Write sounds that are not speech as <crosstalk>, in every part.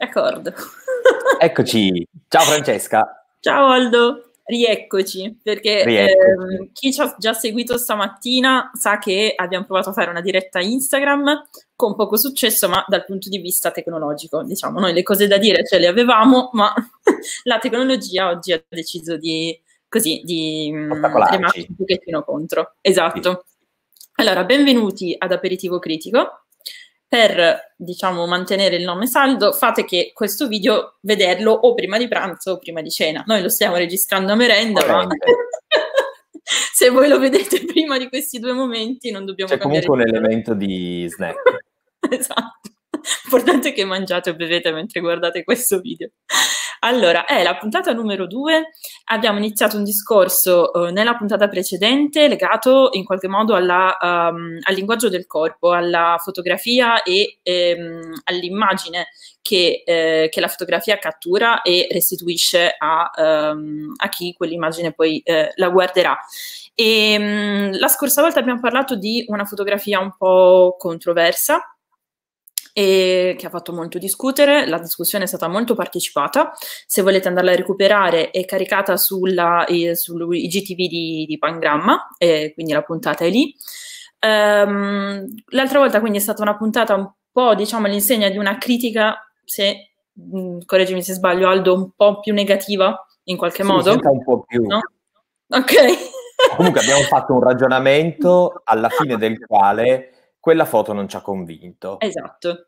D'accordo. Eccoci. Ciao Francesca. Ciao Aldo. Rieccoci, perché Ehm, chi ci ha già seguito stamattina sa che abbiamo provato a fare una diretta Instagram con poco successo, ma dal punto di vista tecnologico. Diciamo, noi le cose da dire ce le avevamo, ma <laughs> la tecnologia oggi ha deciso di, così, di mm, remarci un pochettino contro. Esatto. Sì. Allora, benvenuti ad Aperitivo Critico, per diciamo mantenere il nome saldo fate che questo video vederlo o prima di pranzo o prima di cena noi lo stiamo registrando a merenda ma... <laughs> se voi lo vedete prima di questi due momenti non dobbiamo c'è comunque un elemento di snack <laughs> esatto l'importante è che mangiate o bevete mentre guardate questo video allora, è la puntata numero due. Abbiamo iniziato un discorso eh, nella puntata precedente legato in qualche modo alla, um, al linguaggio del corpo, alla fotografia e ehm, all'immagine che, eh, che, la fotografia cattura e restituisce a, um, a chi quell'immagine poi eh, la guarderà. E, um, la scorsa volta abbiamo parlato di una fotografia un po' controversa e che ha fatto molto discutere, la discussione è stata molto partecipata, se volete andarla a recuperare è caricata sulla, eh, sull'IGTV di, di Pangramma, e eh, quindi la puntata è lì. Um, l'altra volta quindi è stata una puntata un po' diciamo all'insegna di una critica, se mh, mm, correggimi se sbaglio Aldo, un po' più negativa in qualche sì, modo. Un po' più. No? Ok. Comunque abbiamo fatto un ragionamento alla fine del quale quella foto non ci ha convinto. Esatto.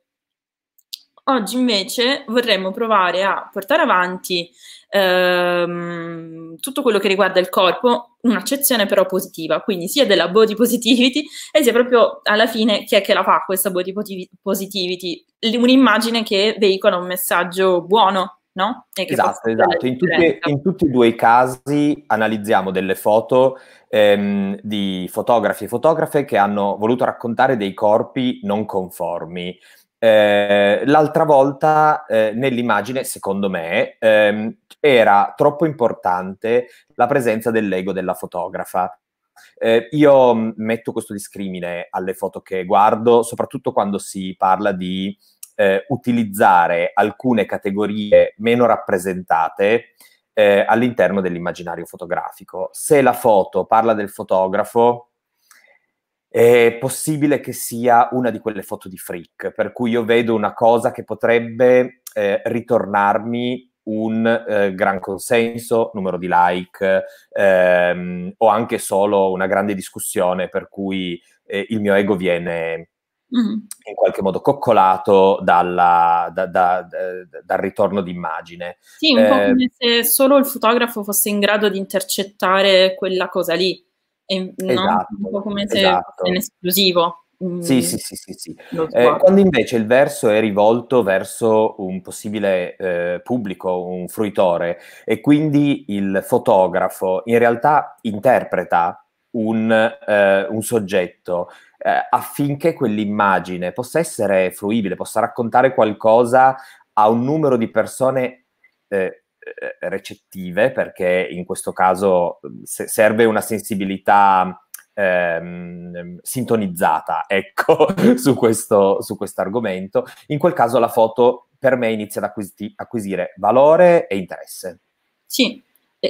Oggi invece vorremmo provare a portare avanti ehm, tutto quello che riguarda il corpo, un'accezione però positiva, quindi sia della body positivity e sia proprio alla fine chi è che la fa questa body positivity, un'immagine che veicola un messaggio buono, no? esatto, esatto. In, tutte, in tutti e due i casi analizziamo delle foto ehm, di fotografi e fotografe che hanno voluto raccontare dei corpi non conformi. Eh, l'altra volta eh, nell'immagine, secondo me, ehm, era troppo importante la presenza dell'ego della fotografa. Eh, io mm, metto questo discrimine alle foto che guardo, soprattutto quando si parla di eh, utilizzare alcune categorie meno rappresentate eh, all'interno dell'immaginario fotografico. Se la foto parla del fotografo, è possibile che sia una di quelle foto di freak, per cui io vedo una cosa che potrebbe eh, ritornarmi un eh, gran consenso, numero di like ehm, o anche solo una grande discussione per cui eh, il mio ego viene mm-hmm. in qualche modo coccolato dalla, da, da, da, dal ritorno d'immagine. Sì, un eh, po' come se solo il fotografo fosse in grado di intercettare quella cosa lì, e, esatto, no? un po' come se esatto. fosse un esclusivo. Mm. Sì, sì, sì, sì, sì. Eh, quando invece il verso è rivolto verso un possibile eh, pubblico, un fruitore, e quindi il fotografo in realtà interpreta un, eh, un soggetto eh, affinché quell'immagine possa essere fruibile, possa raccontare qualcosa a un numero di persone eh, eh recettive, perché in questo caso mm, se serve una sensibilità Ehm, sintonizzata, <laughs> ecco, su questo argomento. In quel caso la foto per me inizia ad acquisiti, acquisire valore e interesse. Sì,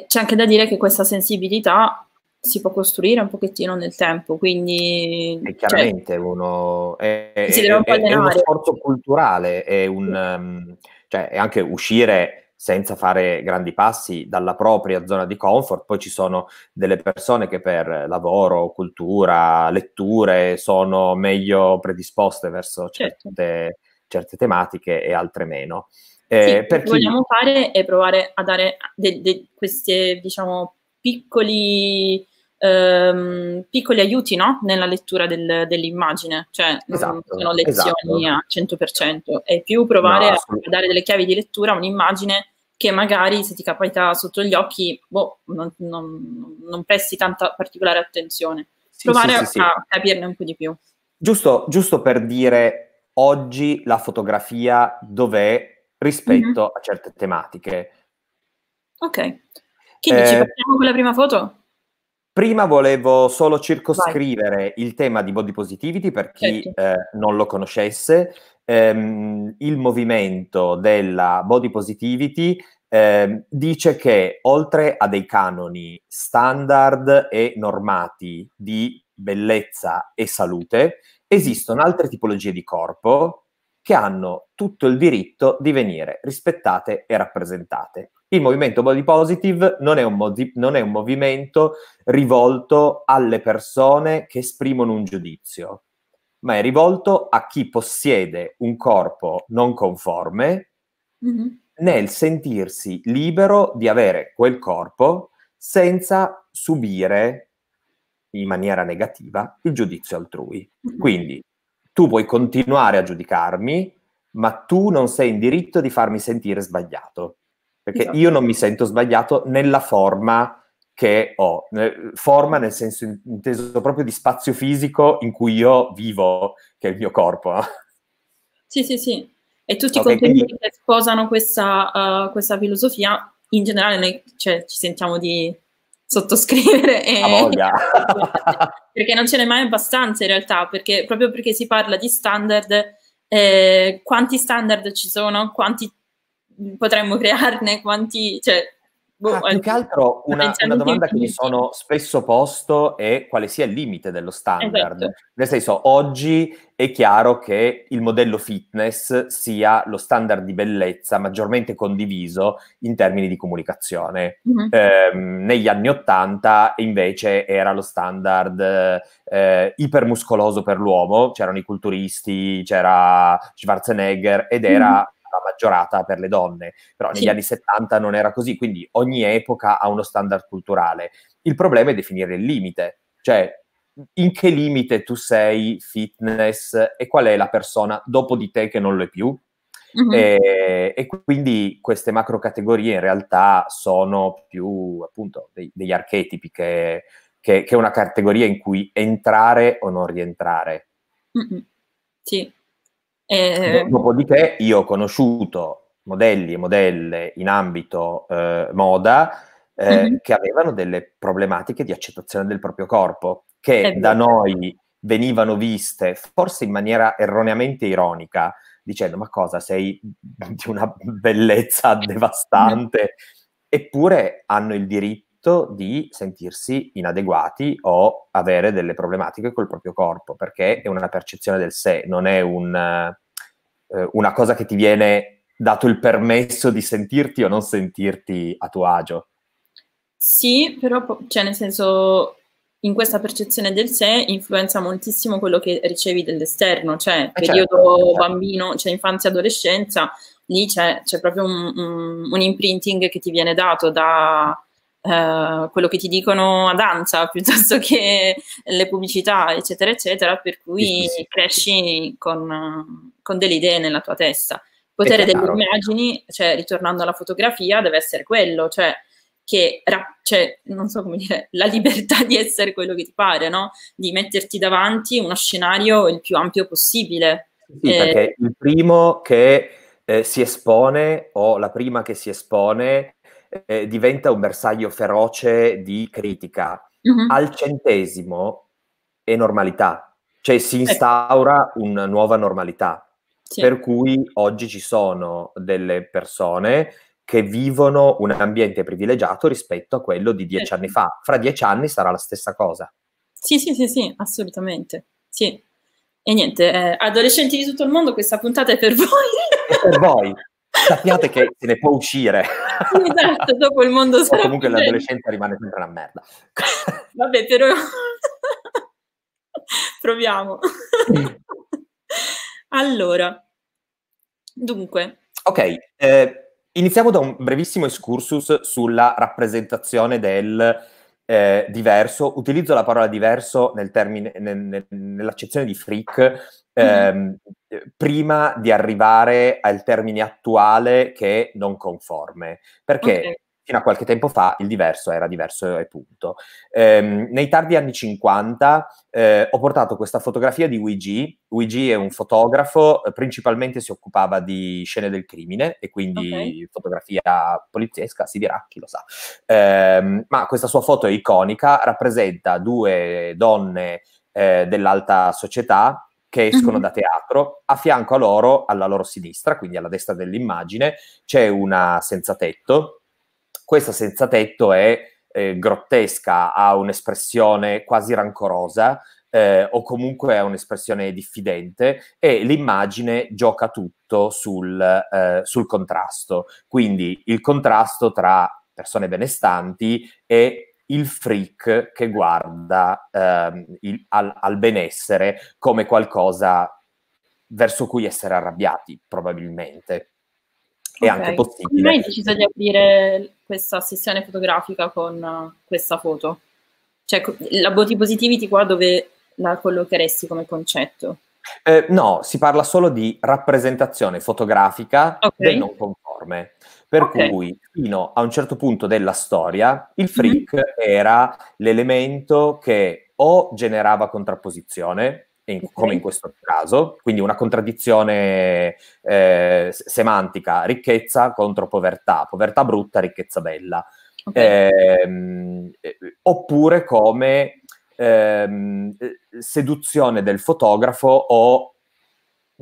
c'è anche da dire che questa sensibilità si può costruire un pochettino nel tempo, quindi... È cioè chiaramente cioè, uno, è, è, è, è, uno sforzo culturale, è, un, ehm, cioè, è anche uscire senza fare grandi passi dalla propria zona di comfort. Poi ci sono delle persone che per lavoro, cultura, letture sono meglio predisposte verso certo. certe, tematiche e altre meno. Eh, sì, per chi... vogliamo fare è provare a dare de- de- questi, diciamo, piccoli ehm, piccoli aiuti no? nella lettura del, dell'immagine, cioè esatto, non sono lezioni esatto. al 100%, è più provare no, a dare delle chiavi di lettura a un'immagine che magari se ti capita sotto gli occhi boh, non, non, non presti tanta particolare attenzione. provare sì, sì, a capirne un po' di più. Giusto, giusto per dire oggi la fotografia dov'è rispetto mm-hmm. a certe tematiche. Ok. Che eh, dici? Partiamo con la prima foto? Prima volevo solo circoscrivere Vai. il tema di body positivity per chi certo. eh, non lo conoscesse, ehm, il movimento della body positivity eh, dice che oltre a dei canoni standard e normati di bellezza e salute, esistono altre tipologie di corpo che hanno tutto il diritto di venire rispettate e rappresentate. Il movimento body positive non è, modi- non è un, movimento rivolto alle persone che esprimono un giudizio, ma è rivolto a chi possiede un corpo non conforme mm-hmm. nel sentirsi libero di avere quel corpo senza subire in maniera negativa il giudizio altrui. Mm-hmm. Quindi tu puoi continuare a giudicarmi, ma tu non sei in diritto di farmi sentire sbagliato perché esatto. io non mi sento sbagliato nella forma che ho, forma nel senso inteso proprio di spazio fisico in cui io vivo, che è il mio corpo. Sì, sì, sì. E tutti okay, i contenuti quindi... che sposano questa, uh, questa, filosofia, in generale noi cioè, ci sentiamo di sottoscrivere. E... <laughs> perché non ce n'è mai abbastanza in realtà, perché proprio perché si parla di standard, eh, quanti standard ci sono, quanti potremmo crearne quanti... Cioè, boh, ah, più che altro eh, una, una domanda che mi sono spesso posto è quale sia il limite dello standard. Esatto. Nel senso, oggi è chiaro che il modello fitness sia lo standard di bellezza maggiormente condiviso in termini di comunicazione. Mm-hmm. Eh, negli anni Ottanta invece era lo standard eh, ipermuscoloso per l'uomo, c'erano i culturisti, c'era Schwarzenegger ed era... Mm-hmm una maggiorata per le donne, però negli sì. anni 70 non era così, quindi ogni epoca ha uno standard culturale. Il problema è definire il limite, cioè in che limite tu sei fitness e qual è la persona dopo di te che non lo è più. Mm-hmm. E, e, quindi queste macro categorie in realtà sono più appunto dei, degli archetipi che, che, che, una categoria in cui entrare o non rientrare. Mm-hmm. Sì, eh, Dopodiché io ho conosciuto modelli e modelle in ambito eh, moda eh, uh-huh. che avevano delle problematiche di accettazione del proprio corpo, che da noi venivano viste forse in maniera erroneamente ironica, dicendo ma cosa sei di una bellezza <laughs> devastante, eppure hanno il diritto diritto di sentirsi inadeguati o avere delle problematiche col proprio corpo, perché è una percezione del sé, non è un, eh, una cosa che ti viene dato il permesso di sentirti o non sentirti a tuo agio. Sì, però cioè nel senso in questa percezione del sé influenza moltissimo quello che ricevi dall'esterno, cioè eh periodo certo, eh, certo. bambino, certo. cioè infanzia, adolescenza, lì c'è, c'è proprio un, un, un, imprinting che ti viene dato da, eh, quello che ti dicono a danza <laughs> piuttosto che le pubblicità, eccetera, eccetera, per cui cresci con, con delle idee nella tua testa. Il Potere delle immagini, cioè ritornando alla fotografia, deve essere quello, cioè che cioè, non so come dire, la libertà di essere quello che ti pare, no? di metterti davanti uno scenario il più ampio possibile. Sì, perché eh, il primo che eh, si espone o la prima che si espone eh, diventa un bersaglio feroce di critica. Mm-hmm. Al centesimo è normalità, cioè si ecco. instaura una nuova normalità. Sì. Per cui oggi ci sono delle persone che vivono un ambiente privilegiato rispetto a quello di dieci sì. anni certo. fa. Fra dieci anni sarà la stessa cosa. Sì, sì, sì, sì, assolutamente. Sì. E niente, eh, adolescenti di tutto il mondo, questa puntata è per voi. È per voi. <laughs> sappiate che se ne può uscire. Esatto, dopo il mondo sarà. comunque l'adolescenza rimane sempre una merda. Vabbè, però proviamo. allora, dunque. Ok, eh, iniziamo da un brevissimo excursus sulla rappresentazione del eh, diverso. Utilizzo la parola diverso nel termine, nel, nel, nell'accezione di freak. Eh, mm. Ehm, prima di arrivare al termine attuale che è non conforme, perché okay. fino a qualche tempo fa il diverso era diverso e punto. Ehm, nei tardi anni 50 eh, ho portato questa fotografia di Luigi, Luigi è un fotografo, eh, principalmente si occupava di scene del crimine e quindi okay. fotografia poliziesca, si dirà, chi lo sa. Ehm, ma questa sua foto è iconica, rappresenta due donne eh, dell'alta società che escono uh-huh. da teatro, a fianco a loro, alla loro sinistra, quindi alla destra dell'immagine, c'è una senza tetto. Questa senza tetto è eh, grottesca, ha un'espressione quasi rancorosa, eh, o comunque ha un'espressione diffidente e l'immagine gioca tutto sul, eh, sul contrasto, quindi il contrasto tra persone benestanti e il freak che guarda ehm, il, al, al benessere come qualcosa verso cui essere arrabbiati, probabilmente. È okay. anche possibile. Come hai deciso di aprire questa sessione fotografica con questa foto? Cioè, la body positivity qua dove la collocheresti come concetto? Eh, no, si parla solo di rappresentazione fotografica okay. del non conforme. Per okay. cui, fino a un certo punto della storia, il mhm. freak mm-hmm. era l'elemento che o generava contrapposizione, in, okay. come in questo caso, quindi una contraddizione eh, semantica, ricchezza contro povertà, povertà brutta, ricchezza bella, ehm, eh, oppure come ehm, eh, seduzione del fotografo o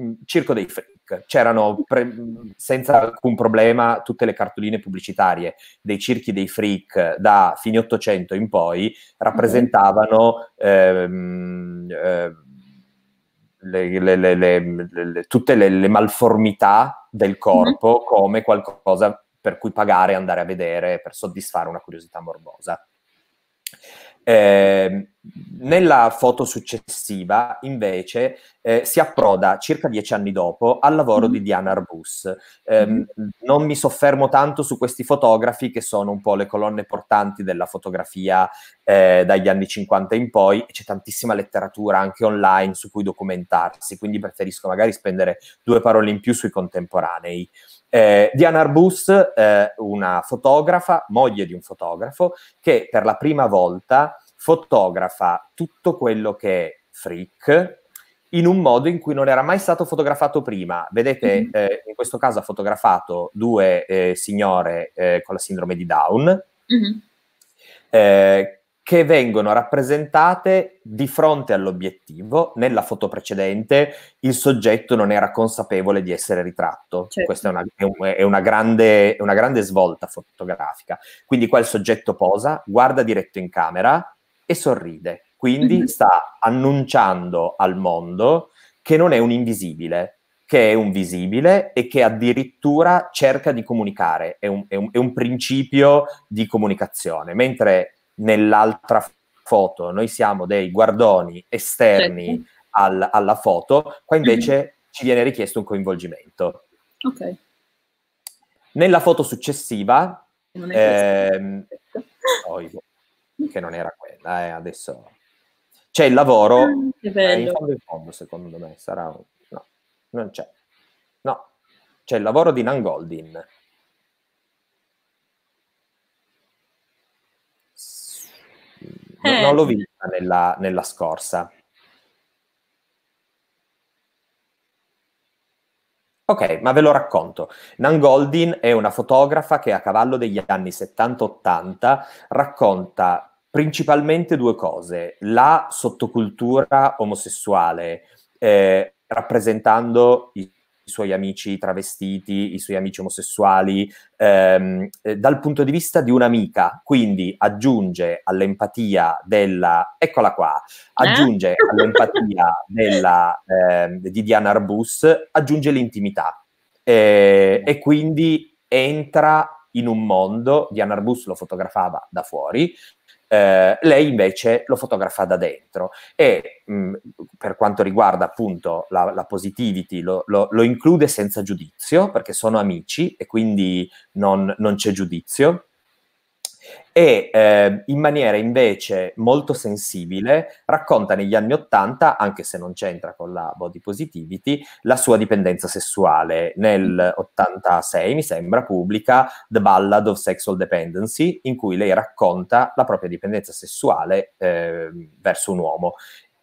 mm, circo dei freak. C'erano pre- senza alcun problema tutte le cartoline pubblicitarie dei circhi dei freak da fine 800 in poi rappresentavano ehm, eh, le, le, le, tutte le, malformità del mhm. corpo come qualcosa per cui pagare, andare a vedere, per soddisfare una curiosità morbosa. Eh, nella foto successiva, invece, eh, si approda circa dieci anni dopo al lavoro di mm-hmm. Diana Arbus. Eh, mm. Non mi soffermo tanto su questi fotografi che sono un po' le colonne portanti della fotografia eh, dagli anni 50 in poi, c'è tantissima letteratura anche online su cui documentarsi, quindi preferisco magari spendere due parole in più sui contemporanei. Eh, Diana Arbus, eh, una fotografa, moglie di un fotografo, che per la prima volta fotografa tutto quello che è freak in un modo in cui non era mai stato fotografato prima. Vedete, mhm. eh, in questo caso ha fotografato due eh, signore eh, con la sindrome di Down. Uh-huh che vengono rappresentate di fronte all'obiettivo. Nella foto precedente il soggetto non era consapevole di essere ritratto. Certo. Questa è una, è, una grande, è una, grande, svolta fotografica. Quindi qua il soggetto posa, guarda diretto in camera e sorride. Quindi mm-hmm. sta annunciando al mondo che non è un invisibile, che è un visibile e che addirittura cerca di comunicare. è un, è un, un principio di comunicazione. Mentre nell'altra foto, noi siamo dei guardoni esterni certo. al, alla foto, qua invece mm-hmm. ci viene richiesto un coinvolgimento. Ok. Nella foto successiva, non ehm, oh, che non era quella, eh, adesso c'è il lavoro, ah, eh, in fondo in fondo secondo me sarà, un... no, non c'è, no, c'è il lavoro di Nangoldin. eh. non l'ho vista nella, nella scorsa. Ok, ma ve lo racconto. Nan Goldin è una fotografa che a cavallo degli anni 70-80 racconta principalmente due cose, la sottocultura omosessuale, eh, rappresentando i i suoi amici travestiti, i suoi amici omosessuali, ehm, eh, dal punto di vista di un'amica. Quindi aggiunge all'empatia della... Eccola qua, eh? aggiunge eh? all'empatia della, ehm, di Diana Arbus, aggiunge l'intimità. Eh, e quindi entra in un mondo, Diana Arbus lo fotografava da fuori, eh, lei invece lo fotografa da dentro e mh, mm, per quanto riguarda appunto la, la positivity lo, lo, lo, include senza giudizio perché sono amici e quindi non, non c'è giudizio e eh, in maniera invece molto sensibile racconta negli anni Ottanta, anche se non c'entra con la body positivity, la sua dipendenza sessuale. Nel 86, mm. mi sembra, pubblica The Ballad of Sexual Dependency, in cui lei racconta la propria dipendenza sessuale eh, verso un uomo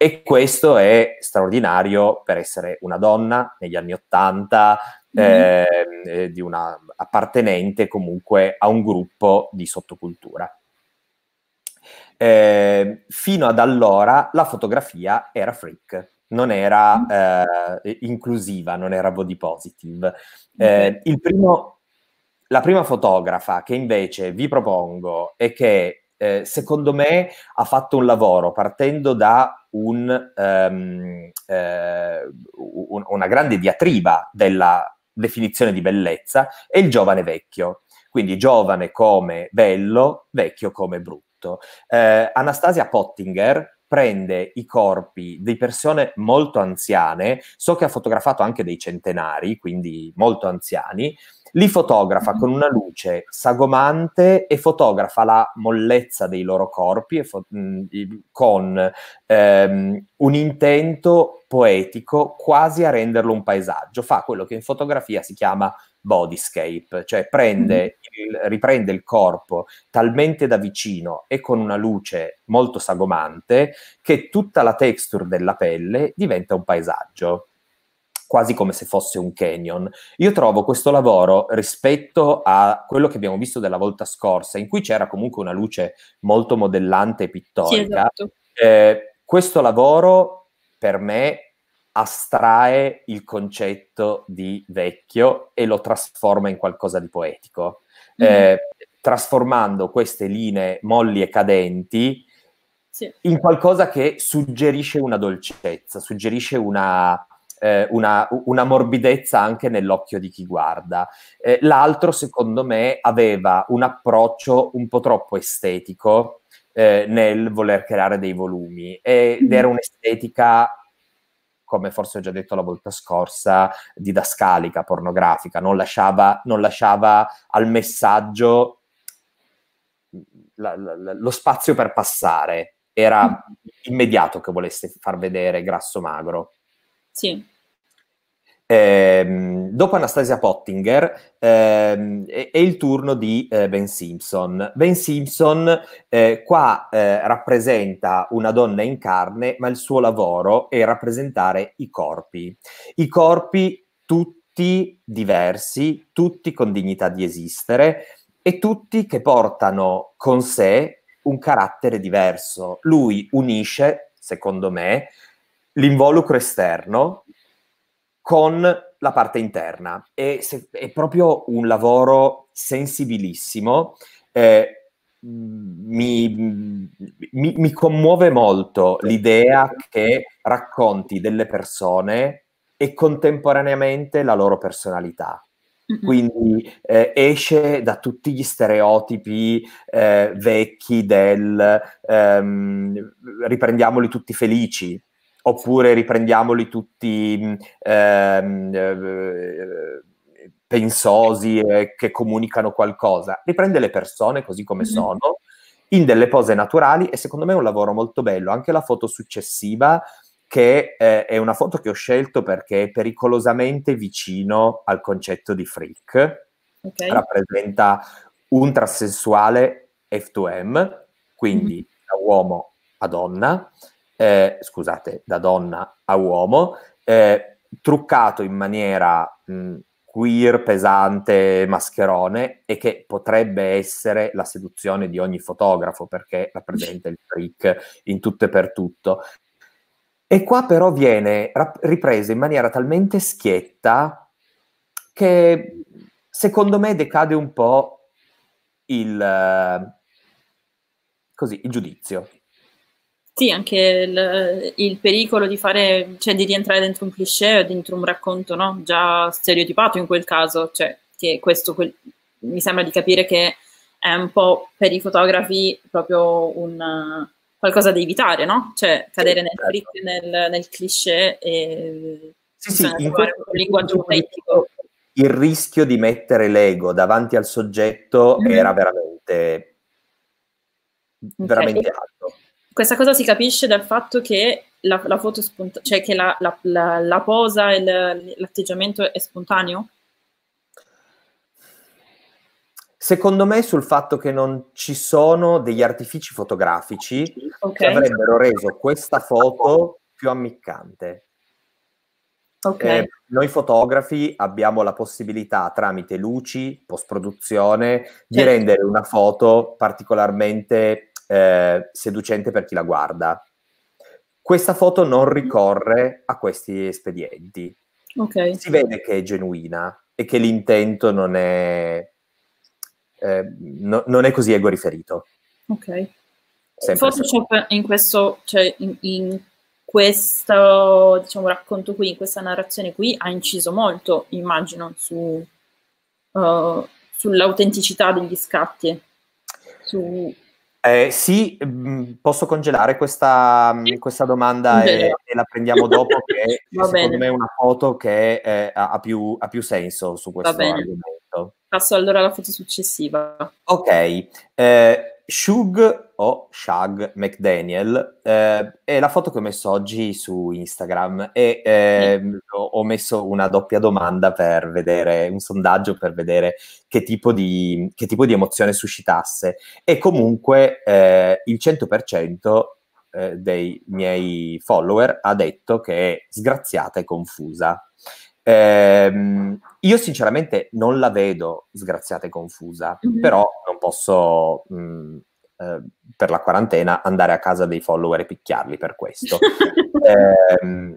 e questo è straordinario per essere una donna negli anni Ottanta, mm eh, di una appartenente comunque a un gruppo di sottocultura. Eh, fino ad allora la fotografia era freak, non era mm-hmm. eh, inclusiva, non era body positive. Eh, primo, la prima fotografa che invece vi propongo e che eh, secondo me ha fatto un lavoro partendo da un, um, eh, un, una grande diatriba della definizione di bellezza e il giovane vecchio. Quindi giovane come bello, vecchio come brutto. Eh, Anastasia Pottinger prende i corpi di persone molto anziane, so che ha fotografato anche dei centenari, quindi molto anziani, li fotografa mm-hmm. con una luce sagomante e fotografa la mollezza dei loro corpi fo- mm, con ehm, un intento poetico quasi a renderlo un paesaggio. Fa quello che in fotografia si chiama bodyscape, cioè prende mm-hmm. il, riprende il corpo talmente da vicino e con una luce molto sagomante che tutta la texture della pelle diventa un paesaggio quasi come se fosse un canyon. Io trovo questo lavoro rispetto a quello che abbiamo visto della volta scorsa, in cui c'era comunque una luce molto modellante e pittorica. Sì, esatto. eh, questo lavoro per me astrae il concetto di vecchio e lo trasforma in qualcosa di poetico, mm-hmm. eh, trasformando queste linee molli e cadenti sì. in qualcosa che suggerisce una dolcezza, suggerisce una, eh, una, una, morbidezza anche nell'occhio di chi guarda. Eh, l'altro, secondo me, aveva un approccio un po' troppo estetico eh, nel voler creare dei volumi ed mm. era un'estetica come forse ho già detto la volta scorsa, didascalica, pornografica, non lasciava, non lasciava al messaggio la, la, lo spazio per passare, era mm. immediato che volesse far vedere grasso magro. Sì. Eh, dopo Anastasia Pottinger eh, è, è, il turno di eh, Ben Simpson. Ben Simpson eh, qua eh, rappresenta una donna in carne, ma il suo lavoro è rappresentare i corpi. I corpi tutti diversi, tutti con dignità di esistere e tutti che portano con sé un carattere diverso. Lui unisce, secondo me, l'involucro esterno con la parte interna. E se, è proprio un lavoro sensibilissimo. Eh, mi, mi, mi, commuove molto l'idea che racconti delle persone e contemporaneamente la loro personalità. Quindi eh, esce da tutti gli stereotipi eh, vecchi del ehm, riprendiamoli tutti felici, oppure riprendiamoli tutti mm, ehm, eh, pensosi eh, che comunicano qualcosa. Riprende le persone così come mm-hmm. sono, in delle pose naturali e secondo me è un lavoro molto bello. Anche la foto successiva, che eh, è una foto che ho scelto perché è pericolosamente vicino al concetto di freak, okay. rappresenta un transessuale F2M, quindi mm-hmm. da uomo a donna, eh, scusate, da donna a uomo, eh, truccato in maniera mh, queer, pesante, mascherone e che potrebbe essere la seduzione di ogni fotografo perché rappresenta il freak in tutto e per tutto. E qua però viene rap- ripresa in maniera talmente schietta che secondo me decade un po' il, così, il giudizio. Sì, anche il, il pericolo di, fare, cioè, di rientrare dentro un cliché, dentro un racconto no? già stereotipato in quel caso, cioè che questo quel, mi sembra di capire che è un po' per i fotografi proprio un, qualcosa da evitare, no? Cioè cadere nel, certo. nel, nel cliché e sì, sì, in questo un linguaggio autentico. Il rischio di mettere l'ego davanti al soggetto mm-hmm. era veramente, veramente okay. alto. Questa cosa si capisce dal fatto che la, la foto spontanea, cioè che la, la, la posa e l'atteggiamento è spontaneo? Secondo me sul fatto che non ci sono degli artifici fotografici okay. che avrebbero reso questa foto più ammiccante. Okay. Eh, noi fotografi abbiamo la possibilità tramite luci, post-produzione, di certo. rendere una foto particolarmente eh, seducente per chi la guarda. Questa foto non ricorre a questi espedienti. Okay. Si vede che è genuina e che l'intento non è, eh, no, non è così egoriferito. Ok. Sempre Photoshop in questo, cioè in, in questo diciamo, racconto qui, in questa narrazione qui, ha inciso molto, immagino, su, uh, sull'autenticità degli scatti. Su... Eh, sì, mm, posso congelare questa, mm, questa domanda e, e, la prendiamo dopo, <laughs> che secondo bene. me è una foto che eh, ha, più, ha, più, senso su questo argomento. Passo allora alla foto successiva. Ok, eh, Shug o Shag McDaniel eh, è la foto che ho messo oggi su Instagram e eh, ho messo una doppia domanda per vedere, un sondaggio per vedere che tipo di, che tipo di emozione suscitasse e comunque eh, il 100% eh, dei miei follower ha detto che è sgraziata e confusa. Eh, io sinceramente non la vedo sgraziata e confusa, mm-hmm. però non posso mh, mm, eh, per la quarantena andare a casa dei follower e picchiarli per questo. <laughs> eh,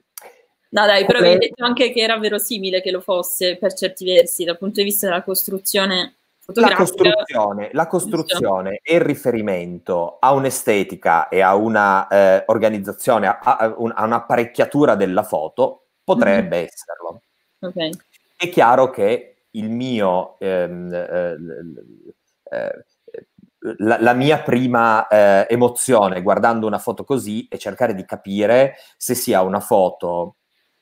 No, dai, però mi hai detto anche che era verosimile che lo fosse per certi versi, dal punto di vista della costruzione fotografica. La costruzione, la costruzione e il riferimento a un'estetica e a una eh, organizzazione, a, a, un, a, un'apparecchiatura della foto mhm. potrebbe mm-hmm. esserlo. Okay. È chiaro che il mio, ehm, eh, eh, la, la, mia prima eh, emozione guardando una foto così è cercare di capire se sia una foto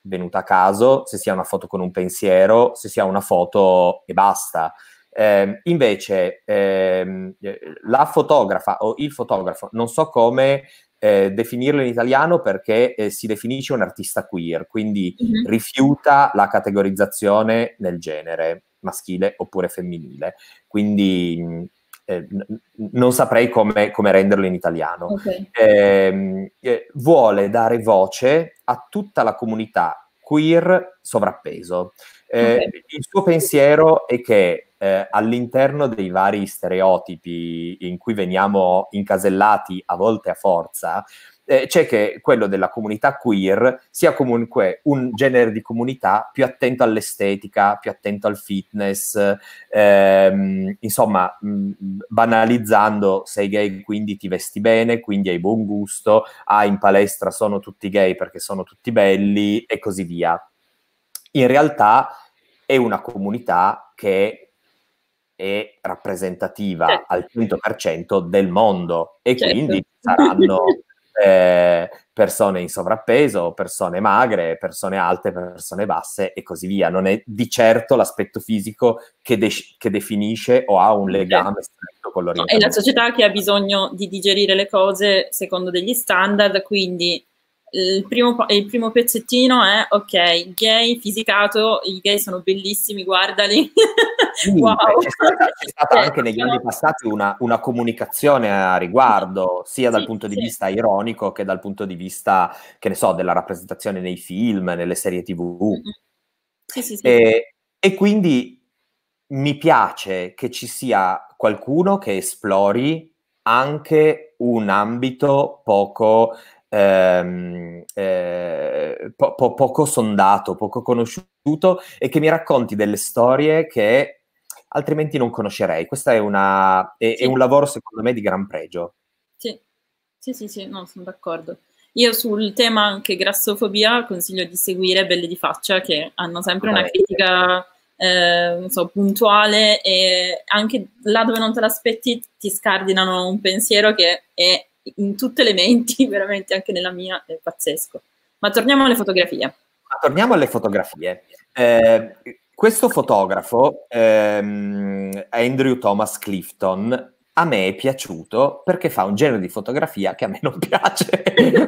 venuta a caso, se sia una foto con un pensiero, se sia una foto e basta. Eh, invece ehm, eh, la fotografa o il fotografo non so come eh, definirlo in italiano perché eh, si definisce un artista queer, quindi mm-hmm. rifiuta la categorizzazione nel genere maschile oppure femminile. Quindi mm, eh, non saprei come, come, renderlo in italiano. Okay. Eh, eh, vuole dare voce a tutta la comunità queer sovrappeso. Eh, okay. Il suo pensiero è che eh, all'interno dei vari stereotipi in cui veniamo incasellati a volte a forza, eh, c'è che quello della comunità queer sia comunque un genere di comunità più attento all'estetica, più attento al fitness, ehm, insomma, mh, banalizzando sei gay quindi ti vesti bene, quindi hai buon gusto, ah in palestra sono tutti gay perché sono tutti belli e così via. In realtà è una comunità che è rappresentativa al 100% del mondo e certo. quindi <laughs> saranno eh, persone in sovrappeso, persone magre, persone alte, persone basse e così via. Non è di certo l'aspetto fisico che, de- che definisce o ha un legame stretto con l'orientamento. No, è la società che ha bisogno di digerire le cose secondo degli standard, quindi eh, il primo, il primo, pezzettino è ok, gay, fisicato, i gay sono bellissimi, guardali, <laughs> Sì, wow. Cioè, c'è, stata, c'è <laughs> stata cioè, anche negli anni passati una, una, comunicazione a riguardo, sia dal sì, punto di sì. vista ironico che dal punto di vista, che ne so, della rappresentazione nei film, nelle serie tv. Sì, e, e quindi mi piace che ci sia qualcuno che esplori anche un ambito poco, ehm, eh, po- po- poco, sondato, poco conosciuto e che mi racconti delle storie che altrimenti non conoscerei. Questo è, una, è, sì. è un lavoro, secondo me, di gran pregio. Sì, sì, sì, sì no, sono d'accordo. Io sul tema anche grassofobia consiglio di seguire Belle di Faccia, che hanno sempre una critica eh, so, puntuale e anche là dove non te l'aspetti ti scardinano un pensiero che è in tutte le menti, <laughs> veramente anche nella mia, è pazzesco. Ma torniamo alle fotografie. Ma torniamo alle fotografie. Eh, questo fotografo, ehm, Andrew Thomas Clifton, a me è piaciuto perché fa un genere di fotografia che a me <laughs> non piace,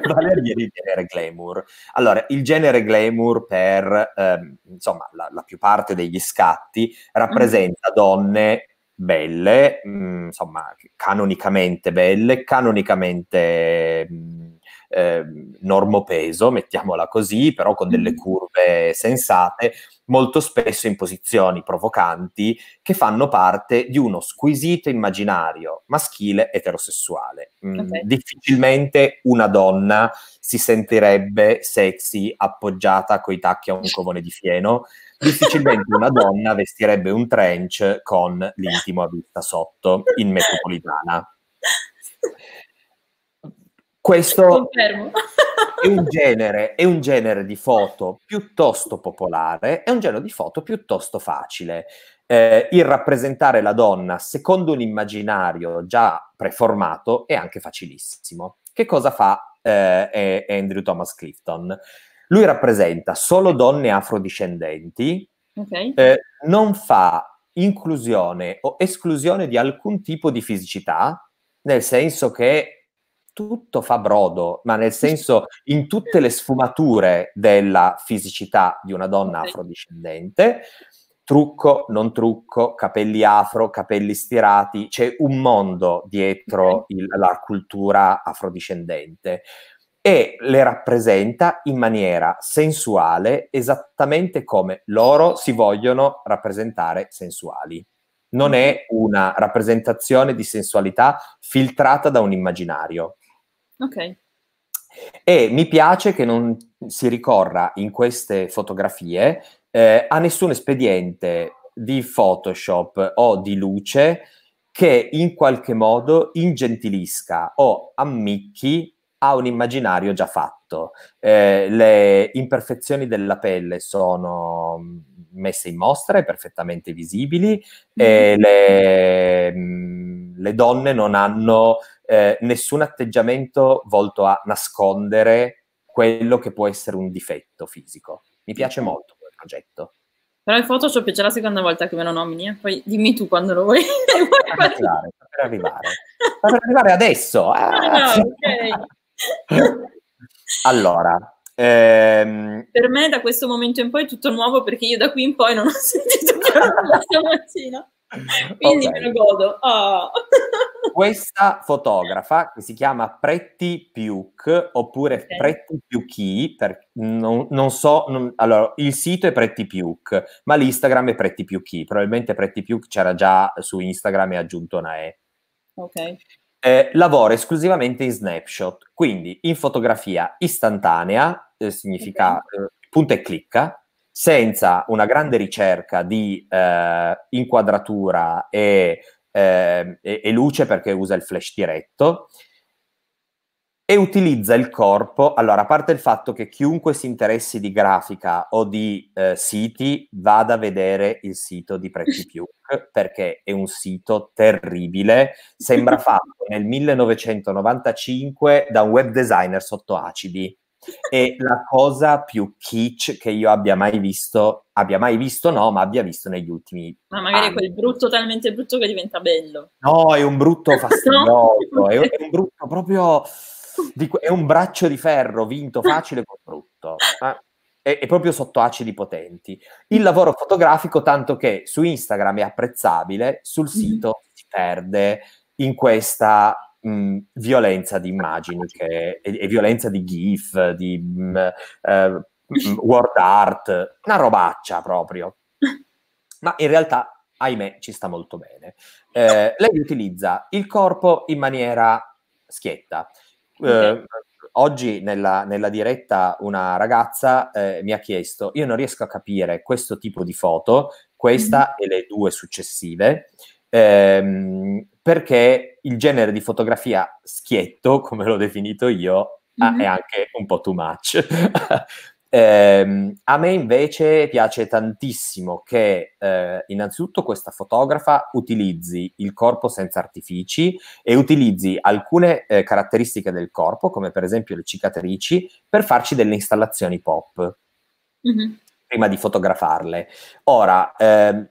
vale a dire il genere glamour. Allora, il genere glamour per, ehm, insomma, la, la, più parte degli scatti rappresenta mm. donne belle, mh, mm, insomma, canonicamente belle, canonicamente... Mh, mm, eh, normopeso, mettiamola così, però con delle mm. curve sensate, molto spesso in posizioni provocanti che fanno parte di uno squisito immaginario maschile eterosessuale. Mm, okay. Difficilmente una donna si sentirebbe sexy appoggiata coi tacchi a un covone di fieno, difficilmente una donna vestirebbe un trench con l'intimo a vista sotto in metropolitana questo è un, <laughs> genere, è un, genere, di foto piuttosto popolare, è un genere di foto piuttosto facile. Eh, il rappresentare la donna secondo un immaginario già preformato è anche facilissimo. Che cosa fa eh, Andrew Thomas Clifton? Lui rappresenta solo donne afrodiscendenti, okay. eh, non fa inclusione o esclusione di alcun tipo di fisicità, nel senso che tutto fa brodo, ma nel senso in tutte le sfumature della fisicità di una donna afrodiscendente, trucco, non trucco, capelli afro, capelli stirati, c'è un mondo dietro il, la cultura afrodiscendente e le rappresenta in maniera sensuale esattamente come loro si vogliono rappresentare sensuali. Non è mm-hmm. una rappresentazione di sensualità filtrata da un immaginario. Ok. E mi piace che non si ricorra in queste fotografie eh, a nessun espediente di Photoshop o di luce che in qualche modo ingentilisca o ammicchi a un immaginario già fatto. Eh, le imperfezioni della pelle sono messe in mostra, e perfettamente visibili, e mm-hmm. le, mm, le donne non hanno eh, nessun atteggiamento volto a nascondere quello che può essere un difetto fisico. Mi piace molto quel progetto. Però il Photoshop c'è la seconda volta che me lo nomini, eh? poi dimmi tu quando lo vuoi. Sta <laughs> per arrivare, per arrivare. Sta per arrivare adesso. Eh. Ah. No, okay. <laughs> allora, ehm... per me da questo momento in poi è tutto nuovo perché io da qui in poi non ho <laughs> sentito più la stamattina. Quindi okay. me lo godo. Oh questa fotografa che si chiama Pretty Piuk oppure okay. Pretti Piucchi, non, non, so, non, allora il sito è Pretty Piuk, ma l'Instagram è Pretty Piucchi, probabilmente Pretty Piuk c'era già su Instagram e aggiunto una E. Ok. Eh, lavora esclusivamente in snapshot, quindi in fotografia istantanea, eh, significa okay. eh, punta e clicca, senza una grande ricerca di eh, inquadratura e eh, e, e luce perché usa il flash diretto e utilizza il corpo. Allora, a parte il fatto che chiunque si interessi di grafica o di eh, siti, vada a vedere il sito di Pretty <laughs> Puke perché è un sito terribile. Sembra <laughs> fatto nel 1995 da un web designer sotto acidi. È la cosa più kitsch che io abbia mai visto, abbia mai visto no, ma abbia visto negli ultimi Ma magari anni. quel brutto talmente brutto che diventa bello. No, è un brutto <laughs> fastidioso, no? è, un brutto proprio, di, è un braccio di ferro vinto facile con brutto. Eh? è, proprio sotto acidi potenti. Il mm. lavoro fotografico, tanto che su Instagram è apprezzabile, sul mm-hmm. sito si perde in questa mh, violenza di immagini che, e, e, violenza di GIF, di mh, eh, word art, una robaccia proprio. <laughs> Ma in realtà, ahimè, ci sta molto bene. Eh, lei utilizza il corpo in maniera schietta. Eh, oggi nella, nella, diretta una ragazza eh, mi ha chiesto, io non riesco a capire questo tipo di foto, questa mm-hmm. e le due successive, ehm, perché il genere di fotografia schietto, come l'ho definito io, ah, mm-hmm. è anche un po' too much. <laughs> eh, a me invece piace tantissimo che eh, innanzitutto questa fotografa utilizzi il corpo senza artifici e utilizzi alcune eh, caratteristiche del corpo, come per esempio le cicatrici, per farci delle installazioni pop. Mm-hmm. prima di fotografarle. Ora, eh,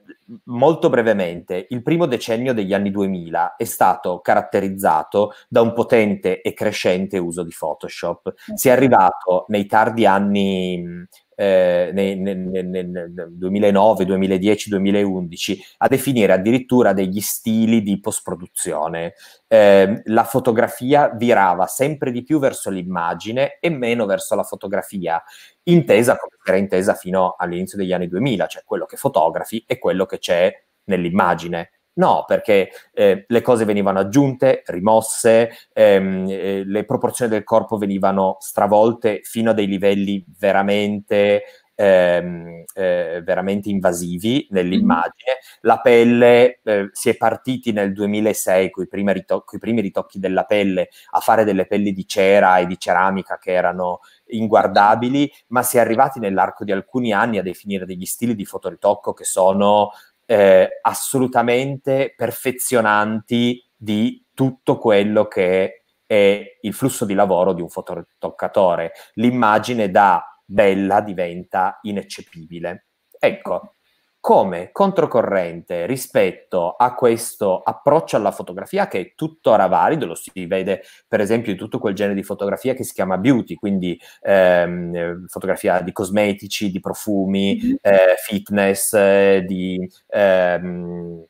molto brevemente, il primo decennio degli anni 2000 è stato caratterizzato da un potente e crescente uso di Photoshop. Mm. Si è arrivato nei tardi anni mm, eh, nel, 2009, 2010, 2011 a definire addirittura degli stili di post-produzione. Eh, la fotografia virava sempre di più verso l'immagine e meno verso la fotografia, intesa come era intesa fino all'inizio degli anni 2000, cioè quello che fotografi e quello che che c'è nell'immagine. No, perché eh, le cose venivano aggiunte, rimosse, ehm, eh, le proporzioni del corpo venivano stravolte fino a dei livelli veramente ehm, eh, veramente invasivi nell'immagine. Mm-hmm. La pelle, eh, si è partiti nel 2006 con i primi, ritoc- primi ritocchi della pelle a fare delle pelli di cera e di ceramica che erano inguardabili, ma si è arrivati nell'arco di alcuni anni a definire degli stili di fotoritocco che sono eh, assolutamente perfezionanti di tutto quello che è il flusso di lavoro di un fototoccatore. L'immagine da bella diventa ineccepibile. Ecco, come controcorrente rispetto a questo approccio alla fotografia che è tuttora valido, lo si vede per esempio in tutto quel genere di fotografia che si chiama beauty, quindi ehm, fotografia di cosmetici, di profumi, mm-hmm. eh, fitness, eh, di ehm,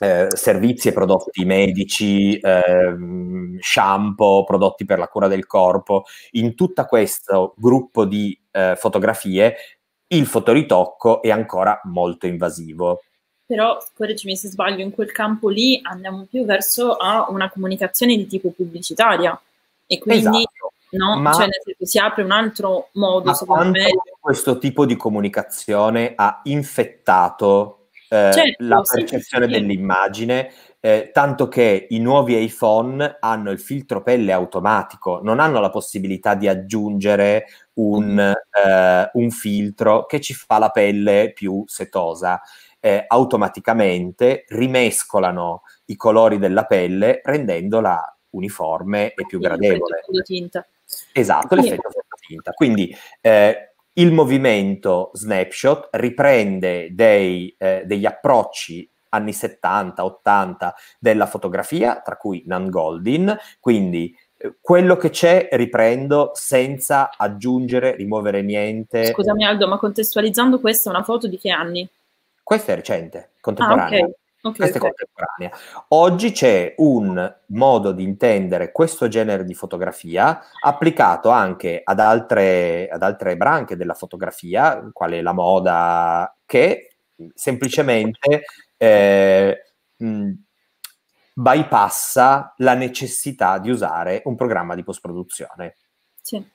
eh, servizi e prodotti medici, ehm, shampoo, prodotti per la cura del corpo, in tutto questo gruppo di eh, fotografie il fotoritocco è ancora molto invasivo. Però, correggimi se sbaglio, in quel campo lì andiamo più verso a una comunicazione di tipo pubblicitaria e quindi esatto. no? Ma, cioè, si apre un altro modo, secondo me. Questo tipo di comunicazione ha infettato eh, certo, la percezione sì, sì. dell'immagine, eh, tanto che i nuovi iPhone hanno il filtro pelle automatico, non hanno la possibilità di aggiungere un, mm-hmm. eh, un filtro che ci fa la pelle più setosa. Eh, automaticamente rimescolano i colori della pelle rendendola uniforme e più gradevole. Esatto, l'effetto fototinta. Quindi eh, il movimento snapshot riprende dei, eh, degli approcci anni 70, 80 della fotografia, tra cui Nan Goldin, quindi eh, quello che c'è riprendo senza aggiungere, rimuovere niente. Scusami Aldo, ma contestualizzando questa è una foto di che anni? Questa è recente, contemporanea. Ah, okay. Okay, Questa okay. è contemporanea. Oggi c'è un modo di intendere questo genere di fotografia applicato anche ad altre, ad altre branche della fotografia, quale la moda, che semplicemente eh, mh, mm, bypassa la necessità di usare un programma di post-produzione. Sì.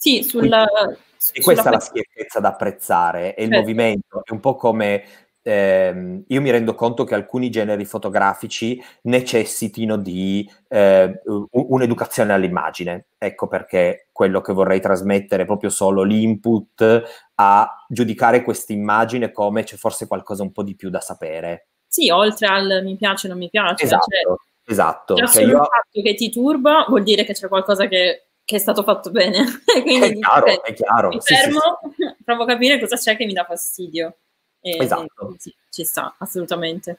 Sì, sul, e questa è la schiettezza da apprezzare, è il certo. movimento, è un po' come ehm, io mi rendo conto che alcuni generi fotografici necessitino di eh, un'educazione all'immagine. Ecco perché quello che vorrei trasmettere è proprio solo l'input a giudicare questa immagine come c'è forse qualcosa un po' di più da sapere. Sì, oltre al mi piace, non mi piace. Cioè esatto, cioè, esatto. Cioè cioè io... fatto che ti turba vuol dire che c'è qualcosa che che è stato fatto bene. <laughs> Quindi è chiaro, dice, cioè è chiaro. Mi fermo, sì, sì, sì. <laughs> provo a capire cosa c'è che mi dà fastidio. Eh, esatto. Eh, sì, ci sta, assolutamente.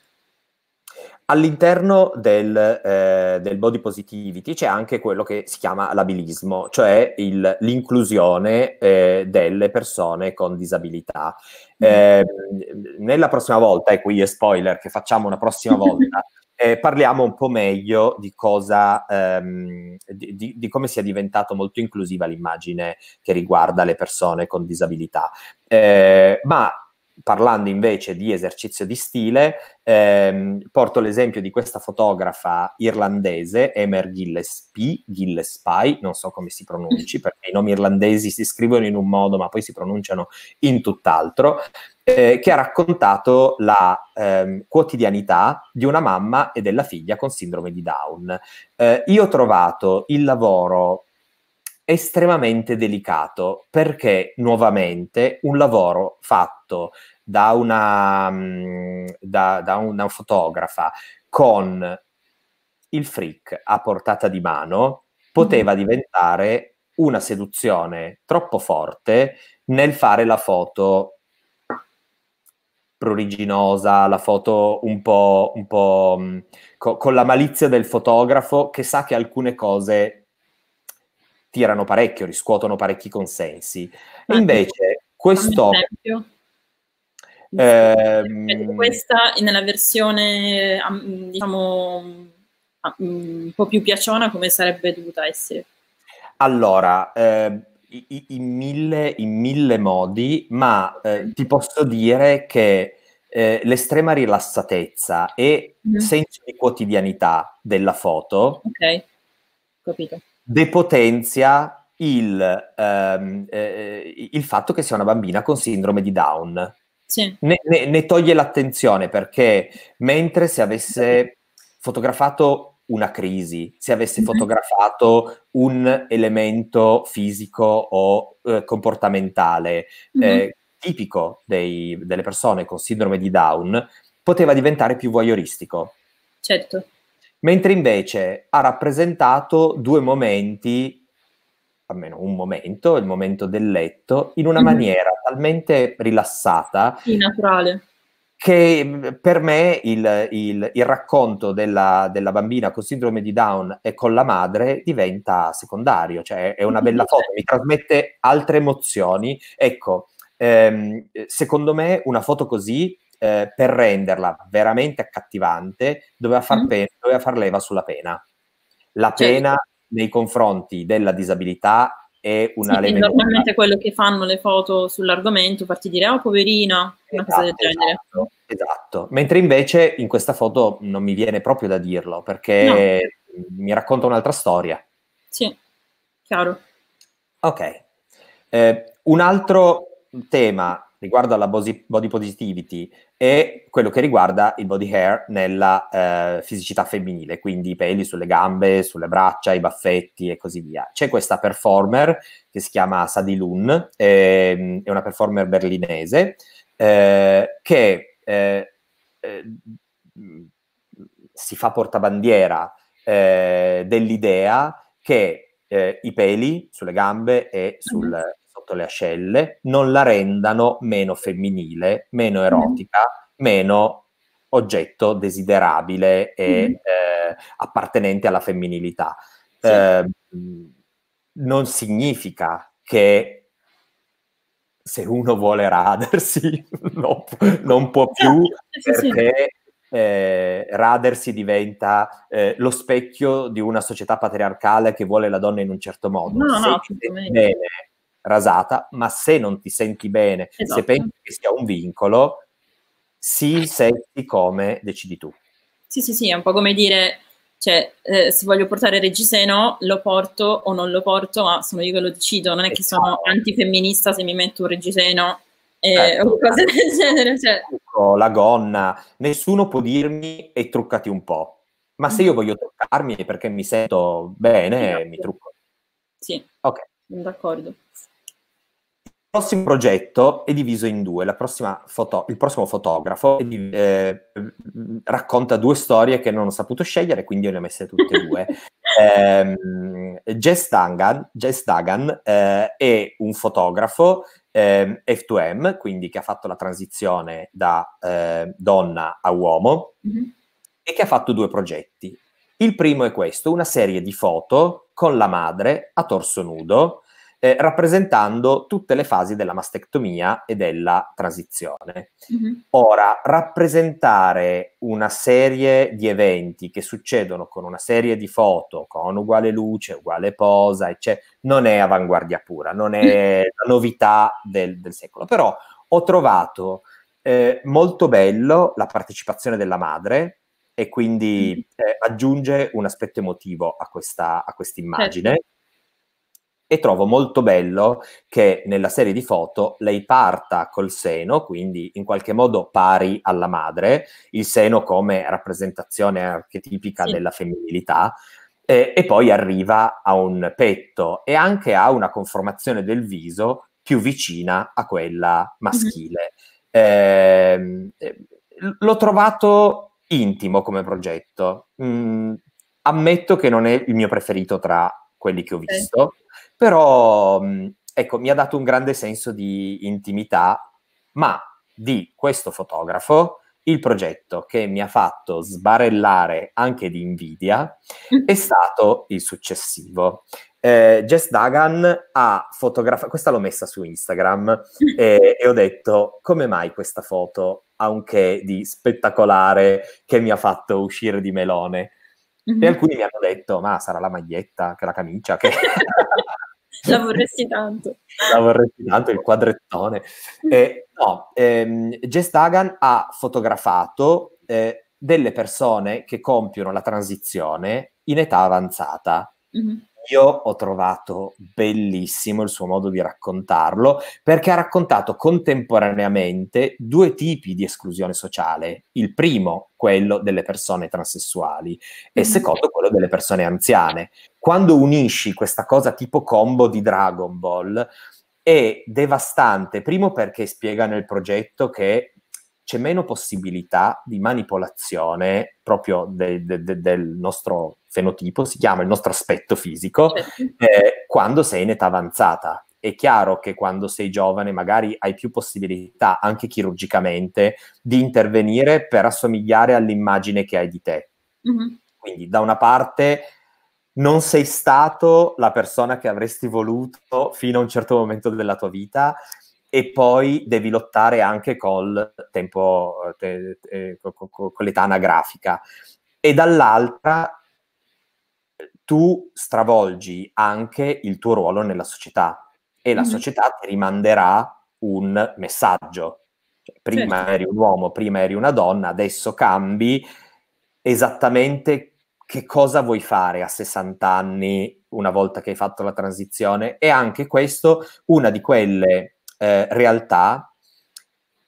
All'interno del, eh, del, body positivity c'è anche quello che si chiama l'abilismo, cioè il, l'inclusione eh, delle persone con disabilità. Eh, nella prossima volta, e qui è spoiler che facciamo una prossima <laughs> volta, eh, parliamo un po' meglio di, cosa, ehm, di, di, di come sia diventato molto inclusiva l'immagine che riguarda le persone con disabilità. Eh, ma parlando invece di esercizio di stile, ehm, porto l'esempio di questa fotografa irlandese, Emer Gillespie, Gillespie, non so come si pronunci, <laughs> perché i nomi irlandesi si scrivono in un modo ma poi si pronunciano in tutt'altro, eh, che ha raccontato la ehm, quotidianità di una mamma e della figlia con sindrome di Down. Eh, io ho trovato il lavoro estremamente delicato perché nuovamente un lavoro fatto da una, mm, da, da una fotografa con il freak a portata di mano poteva mm-hmm. diventare una seduzione troppo forte nel fare la foto pruriginosa, la foto un po', un po' mm, co- con la malizia del fotografo che sa che alcune cose tirano parecchio, riscuotono parecchi consensi. Ma invece questo... Ehm... Questa nella versione diciamo mm, un po' più piaciona come sarebbe dovuta essere. Allora, eh, in, mille, in, mille, modi, ma eh, ti posso dire che eh, l'estrema rilassatezza e mm. senso di quotidianità della foto. Ok, capito depotenzia il, ehm, eh, eh, il fatto che sia una bambina con sindrome di Down. Sì. Ne, ne, ne, toglie l'attenzione perché mentre se avesse fotografato una crisi, se avesse mhm. fotografato un elemento fisico o eh, comportamentale mm-hmm. tipico dei, delle persone con sindrome di Down, poteva diventare più voyeuristico. Certo mentre invece ha rappresentato due momenti, almeno un momento, il momento del letto, in una mm-hmm. maniera talmente rilassata. Sì, naturale che per me il, il, il racconto della, della, bambina con sindrome di Down e con la madre diventa secondario, cioè è una bella foto, mi trasmette altre emozioni. Ecco, ehm, secondo me una foto così eh, per renderla veramente accattivante, doveva far, mm. pe- doveva far leva sulla pena. La certo. pena nei confronti della disabilità è una sì, leva. Normalmente quello che fanno le foto sull'argomento, farti dire, oh poverina, una esatto, cosa del esatto, genere. Esatto, esatto, mentre invece in questa foto non mi viene proprio da dirlo, perché no. mi racconta un'altra storia. Sì, chiaro. Ok. Eh, un altro tema riguardo alla body positivity, e quello che riguarda il body hair nella eh, fisicità femminile, quindi i peli sulle gambe, sulle braccia, i baffetti e così via. C'è questa performer che si chiama Sadilun, ehm, è una performer berlinese eh, che eh, eh si fa portabandiera eh, dell'idea che eh, i peli sulle gambe e sul, mm-hmm sotto le ascelle non la rendano meno femminile, meno mm-hmm. erotica, mm. meno oggetto desiderabile e mm. eh, appartenente alla femminilità. Sì. Eh, non significa che se uno vuole radersi non, <laughs> non può più sì, sì, perché eh, radersi diventa eh, lo specchio di una società patriarcale che vuole la donna in un certo modo. no, se no, bene rasata, ma se non ti senti bene, esatto. se pensi che sia un vincolo, si senti come decidi tu. Sì, sì, sì, è un po' come dire, cioè, eh, se voglio portare Reggiseno, lo porto o non lo porto, ma sono io che lo decido, non è che sono esatto. antifemminista se mi metto un Reggiseno eh, certo. o cose del genere. Cioè. La gonna, nessuno può dirmi e truccati un po'. Ma se mm. io voglio truccarmi perché mi sento bene, esatto. mi trucco. Sì. Ok. D'accordo. Il prossimo progetto è diviso in due. La prossima Foto, il prossimo fotografo eh, eh, racconta due storie che non ho saputo scegliere, quindi io ne ho messe tutte e due. <laughs> eh, Jess Dagan, Jess Dagan eh, è un fotografo F2M, ehm, quindi che ha fatto la transizione da eh, donna a uomo mm-hmm. e che ha fatto due progetti. Il primo è questo, una serie di foto con la madre a torso nudo, eh, rappresentando tutte le fasi della mastectomia e della transizione. Mm-hmm. Ora, rappresentare una serie di eventi che succedono con una serie di foto, con uguale luce, uguale posa, eccetera, non è avanguardia pura, non è <laughs> la novità del, del secolo. Però ho trovato eh, molto bello la partecipazione della madre, e quindi mm. eh, aggiunge un aspetto emotivo a questa immagine. Certo. E trovo molto bello che nella serie di foto lei parta col seno, quindi in qualche modo pari alla madre, il seno come rappresentazione archetipica sì. della femminilità, eh, e poi arriva a un petto e anche a una conformazione del viso più vicina a quella mm-hmm. maschile. Mm-hmm. Eh, l'ho trovato intimo come progetto. Mm, ammetto che non è il mio preferito tra quelli che ho visto, eh. però mm, ecco, mi ha dato un grande senso di intimità, ma di questo fotografo, il progetto che mi ha fatto sbarellare anche di invidia mm. è stato il successivo. Eh, Jess Dagan ha fotografato, questa l'ho messa su Instagram mm. eh, e ho detto come mai questa foto ha un che di spettacolare che mi ha fatto uscire di melone. Mm-hmm. E mhm. alcuni mi hanno detto, ma sarà la maglietta, che la camicia, che... <laughs> la vorresti tanto. la vorresti tanto, il quadrettone. Mm. Eh, no, ehm, Jess Dagan ha fotografato eh, delle persone che compiono la transizione in età avanzata. Mm-hmm. Io ho trovato bellissimo il suo modo di raccontarlo perché ha raccontato contemporaneamente due tipi di esclusione sociale. Il primo, quello delle persone transessuali e il mm. secondo, quello delle persone anziane. Quando unisci questa cosa tipo combo di Dragon Ball, è devastante, primo perché spiega nel progetto che c'è meno possibilità di manipolazione proprio de, de, de, del nostro fenotipo, si chiama il nostro aspetto fisico, eh, quando sei in età avanzata. È chiaro che quando sei giovane magari hai più possibilità, anche chirurgicamente, di intervenire per assomigliare all'immagine che hai di te. Mm-hmm. Quindi da una parte non sei stato la persona che avresti voluto fino a un certo momento della tua vita e poi devi lottare anche col tempo, te, te, con, con l'età anagrafica. E dall'altra tu stravolgi anche il tuo ruolo nella società e la mm società ti rimanderà un messaggio. Cioè, prima certo. eri un uomo, prima eri una donna, adesso cambi esattamente che cosa vuoi fare a 60 anni una volta che hai fatto la transizione e anche questo una di quelle eh, realtà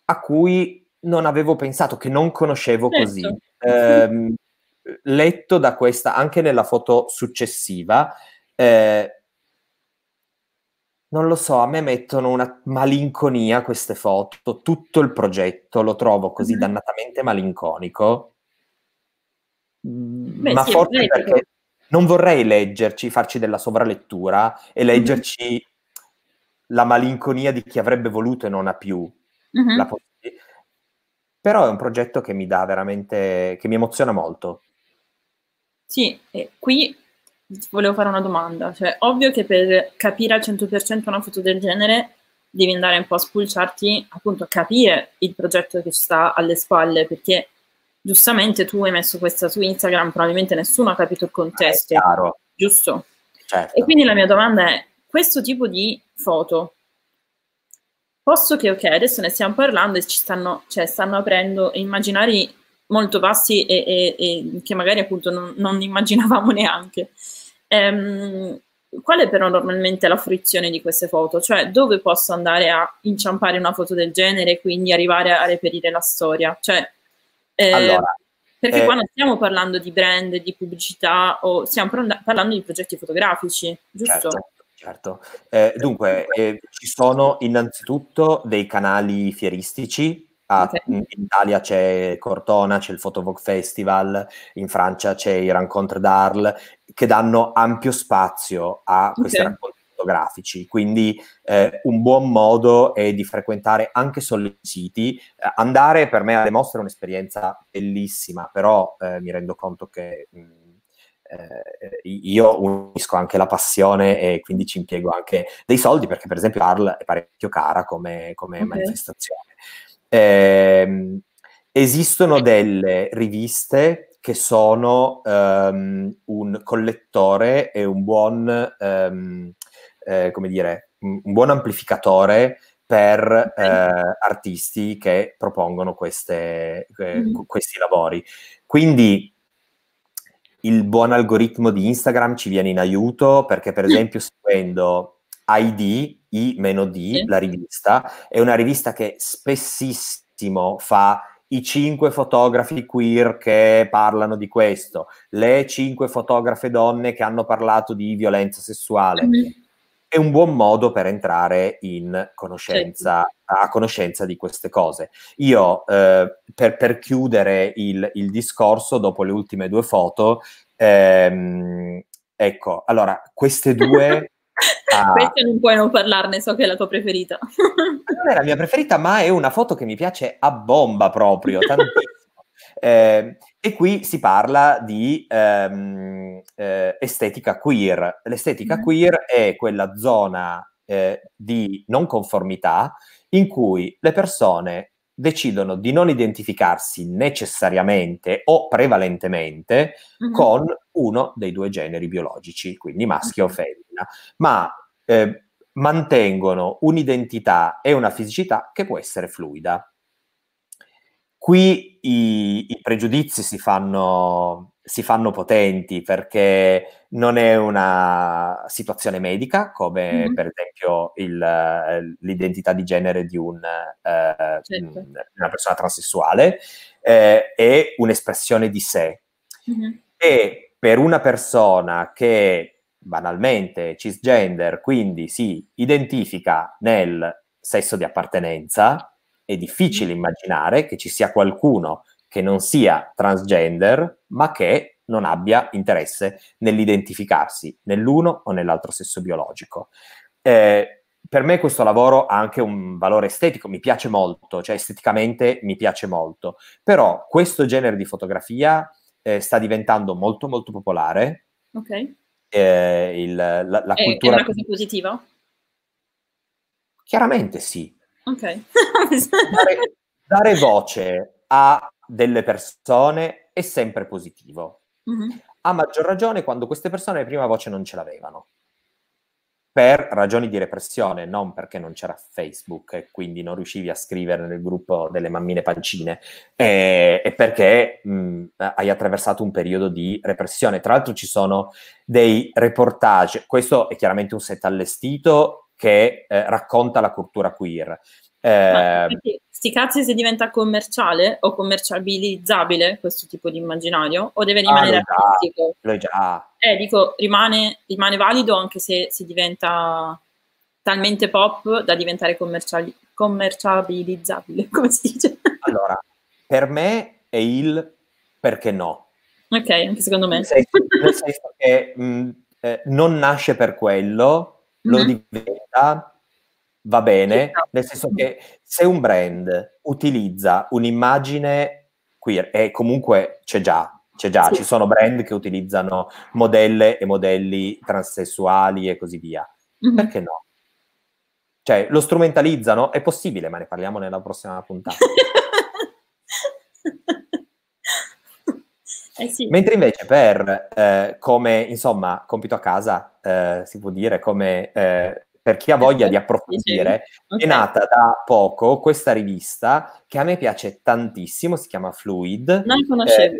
a cui non avevo pensato, che non conoscevo certo. così. <laughs> Eh, letto da questa, anche nella foto successiva, eh, non lo so, a me mettono una malinconia queste foto, tutto il progetto lo trovo così mm. dannatamente malinconico. Beh, ma sì, forse perché non vorrei leggerci, farci della sovralettura e mm-hmm. leggerci la malinconia di chi avrebbe voluto e non ha più mm-hmm. la possibilità. Però è un progetto che mi dà veramente, che mi emoziona molto. Sì, e qui volevo fare una domanda, cioè ovvio che per capire al 100% una foto del genere devi andare un po' a spulciarti, appunto a capire il progetto che sta alle spalle, perché giustamente tu hai messo questa su Instagram, probabilmente nessuno ha capito il ah, contesto. Ah, giusto? Certo. E quindi la mia domanda è, questo tipo di foto. Posso che, ok, adesso ne stiamo parlando e ci stanno, cioè, stanno aprendo immaginari molto bassi e, e, e, che magari appunto non, non immaginavamo <laughs> neanche. Ehm, qual è però normalmente la fruizione di queste foto? Cioè dove posso andare a inciampare una foto del genere e quindi arrivare a reperire la storia? Cioè, eh, allora, perché eh, qua non stiamo parlando di brand, di pubblicità, o stiamo parlando di progetti fotografici, giusto? Certo. Certo. Eh, dunque, eh, ci sono innanzitutto dei canali fieristici. A, okay. In Italia c'è Cortona, c'è il Photovog Festival, in Francia c'è i Rencontre d'Arles, che danno ampio spazio a questi okay. racconti fotografici. Quindi eh, un buon modo è di frequentare anche solo i siti. Eh, andare per me alle mostre è un'esperienza bellissima, però eh, mi rendo conto che... Mh, mm, eh, eh, io unisco anche la passione e quindi ci impiego anche dei soldi perché per esempio Arl è parecchio cara come, come okay. manifestazione. Eh, esistono delle riviste che sono um, un collettore e un buon, um, eh, come dire, un buon amplificatore per eh, artisti che propongono queste, eh, mm-hmm. questi lavori. Quindi il buon algoritmo di Instagram ci viene in aiuto perché, per esempio, seguendo ID, I-D, sì. la rivista, è una rivista che spessissimo fa i cinque fotografi queer che parlano di questo, le cinque fotografe donne che hanno parlato di violenza sessuale. Sì mm-hmm è un buon modo per entrare certo. conoscenza, a conoscenza di queste cose. Io, eh, per, per, chiudere il, il, discorso, dopo le ultime due foto, ehm, ecco, allora, queste <laughs> due... ah, Questa non puoi non parlarne, so che è la tua preferita. non è la mia preferita, ma è una foto che mi piace a bomba proprio, tantissimo. <laughs> Eh, e qui si parla di ehm, eh, estetica queer. L'estetica mm. queer è quella zona eh, di non conformità in cui le persone decidono di non identificarsi necessariamente o prevalentemente mm-hmm. con uno dei due generi biologici, quindi maschio mm-hmm. o femmina, ma eh, mantengono un'identità e una fisicità che può essere fluida. Qui i, i pregiudizi si fanno, si fanno, potenti perché non è una situazione medica come mm-hmm. per esempio il, eh, l'identità di genere di un, eh, certo. Mm, una persona transessuale, eh, è un'espressione di sé. Mm-hmm. E per una persona che banalmente cisgender, quindi si identifica nel sesso di appartenenza, è difficile immaginare che ci sia qualcuno che non sia transgender, ma che non abbia interesse nell'identificarsi nell'uno o nell'altro sesso biologico. Eh, per me questo lavoro ha anche un valore estetico, mi piace molto, cioè esteticamente mi piace molto, però questo genere di fotografia eh, sta diventando molto molto popolare. Ok. Eh, il, la, la è, cultura... è una cosa positiva? Chiaramente sì, Ok. dare, <laughs> dare, voce a delle persone è sempre positivo. Mm-hmm. A maggior ragione quando queste persone prima voce non ce l'avevano. Per ragioni di repressione, non perché non c'era Facebook e quindi non riuscivi a scrivere nel gruppo delle mammine pancine, e, e perché mh, mm, hai attraversato un periodo di repressione. Tra l'altro ci sono dei reportage, questo è chiaramente un set allestito che eh, racconta la cultura queer. Eh, Ma, ehm, sti cazzi se diventa commerciale o commerciabilizzabile questo tipo di immaginario o deve ah, rimanere ah, artistico? Già, già. Eh, dico, rimane, rimane, valido anche se si diventa talmente pop da diventare commerciali- commerciabilizzabile, <laughs> come si dice? Allora, per me è il perché no. Ok, anche secondo me. Nel senso, nel senso che mh, mm, eh, non nasce per quello, lo diventa, va bene, nel senso che se un brand utilizza un'immagine queer, e comunque c'è già, c'è già, sì. ci sono brand che utilizzano modelle e modelli transessuali e così via, mm-hmm. perché no? Cioè, lo strumentalizzano? È possibile, ma ne parliamo nella prossima puntata. <laughs> Eh sì. Mentre invece per, eh, come, insomma, compito a casa, eh, si può dire, come, eh, per chi ha voglia di approfondire, okay. è nata da poco questa rivista che a me piace tantissimo, si chiama Fluid. Non conoscevo. Eh,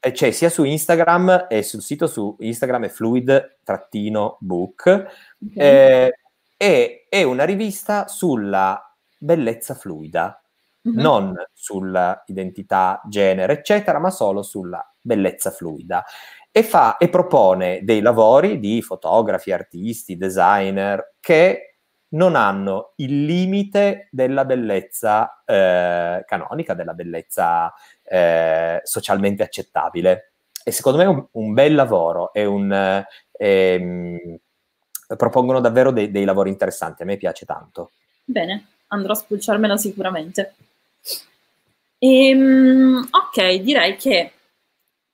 eh c'è cioè, sia su Instagram e sul sito su Instagram è fluid-book. Okay. è una rivista sulla bellezza fluida mm-hmm. non sulla identità, genere, eccetera, ma solo sulla bellezza fluida. E, fa, e propone dei lavori di fotografi, artisti, designer che non hanno il limite della bellezza eh, canonica, della bellezza eh, socialmente accettabile. E secondo me è un, un bel lavoro, è un, ehm, propongono davvero dei, dei lavori interessanti, a me piace tanto. Bene, andrò a spulciarmela sicuramente. Ehm, ok, direi che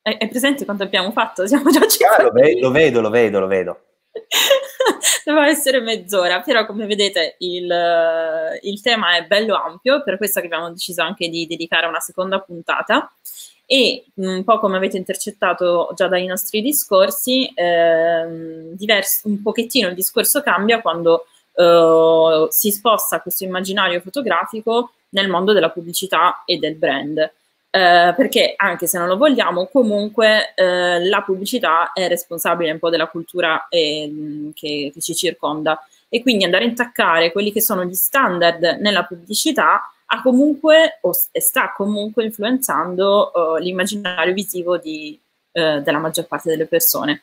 è, è, presente quanto abbiamo fatto? <laughs> Siamo già 50 ah, lo, ve- lo vedo, lo vedo, lo vedo. <laughs> Doveva essere mezz'ora, però come vedete il, il, tema è bello ampio, per questo che abbiamo deciso anche di dedicare una seconda puntata e mm, un po' come avete intercettato già dai nostri discorsi, ehm, diverso, un pochettino il discorso cambia quando eh, si sposta questo immaginario fotografico nel mondo della pubblicità e del brand. Eh, perché anche se non lo vogliamo, comunque eh, la pubblicità è responsabile un po' della cultura eh, che, che ci circonda e quindi andare a intaccare quelli che sono gli standard nella pubblicità ha comunque o sta comunque influenzando uh, l'immaginario visivo di, uh, della maggior parte delle persone.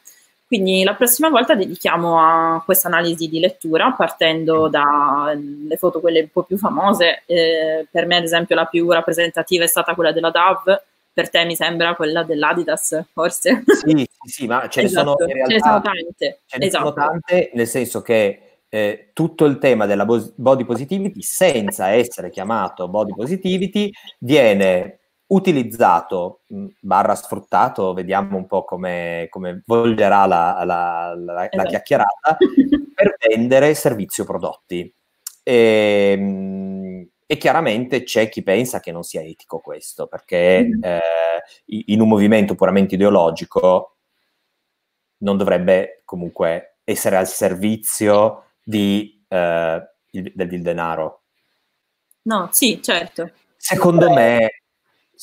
Quindi la prossima volta dedichiamo a questa analisi di lettura partendo mm. dalle mm, foto quelle un po' più famose. Eh, per me ad esempio la più rappresentativa è stata quella della DAV, per te mi sembra quella dell'Adidas forse. Sì, sì, sì ma ce esatto. ne sono esatto, in realtà ce ne sono tante. Ce ne esatto. sono tante nel senso che eh, tutto il tema della body positivity senza essere chiamato body positivity viene utilizzato, mm, barra sfruttato, vediamo un po' come, come volgerà la, la, la, esatto. chiacchierata, <laughs> per vendere servizio prodotti. E, ehm, e, chiaramente c'è chi pensa che non sia etico questo, perché mm. eh, in un movimento puramente ideologico non dovrebbe comunque essere al servizio di, eh, il, del, del denaro. No, sì, certo. Secondo me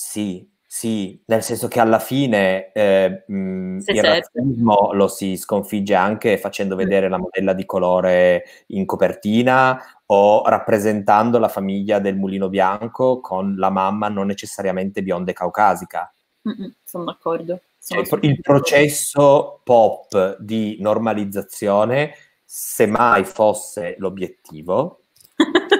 sì, sì, nel senso che alla fine eh, mh, il razzismo lo si sconfigge anche facendo vedere la modella di colore in copertina o rappresentando la famiglia del mulino bianco con la mamma non necessariamente bionda e caucasica. Mm-mm, sono d'accordo. cioè, il processo pop di normalizzazione, se mai fosse l'obiettivo, <laughs>